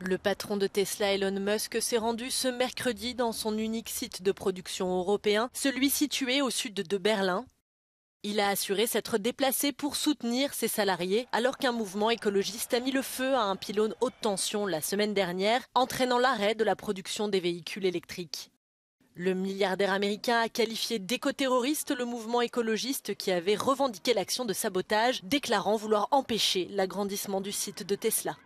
Le patron de Tesla, Elon Musk, s'est rendu ce mercredi dans son unique site de production européen, celui situé au sud de Berlin. Il a assuré s'être déplacé pour soutenir ses salariés, alors qu'un mouvement écologiste a mis le feu à un pylône haute tension la semaine dernière, entraînant l'arrêt de la production des véhicules électriques. Le milliardaire américain a qualifié d'éco-terroriste le mouvement écologiste qui avait revendiqué l'action de sabotage, déclarant vouloir empêcher l'agrandissement du site de Tesla.